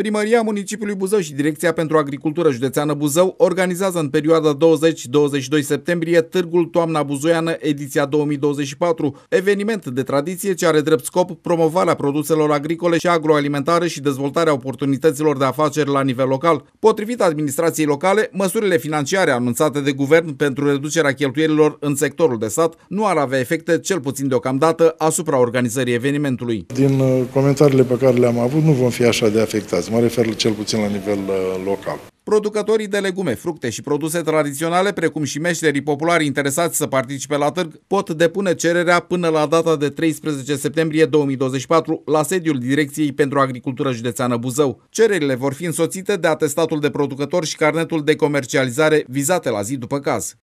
Primăria Municipiului Buzău și Direcția pentru Agricultură Județeană Buzău organizează în perioada 20-22 septembrie Târgul Toamna Buzoiană, ediția 2024, eveniment de tradiție ce are drept scop promovarea produselor agricole și agroalimentare și dezvoltarea oportunităților de afaceri la nivel local. Potrivit administrației locale, măsurile financiare anunțate de guvern pentru reducerea cheltuielilor în sectorul de sat nu ar avea efecte, cel puțin deocamdată, asupra organizării evenimentului. Din uh, comentariile pe care le-am avut, nu vom fi așa de afectați Mă refer cel puțin la nivel uh, local. Producătorii de legume, fructe și produse tradiționale, precum și meșterii populari interesați să participe la târg, pot depune cererea până la data de 13 septembrie 2024 la sediul Direcției pentru Agricultură Județeană Buzău. Cererile vor fi însoțite de atestatul de producător și carnetul de comercializare vizate la zi după caz.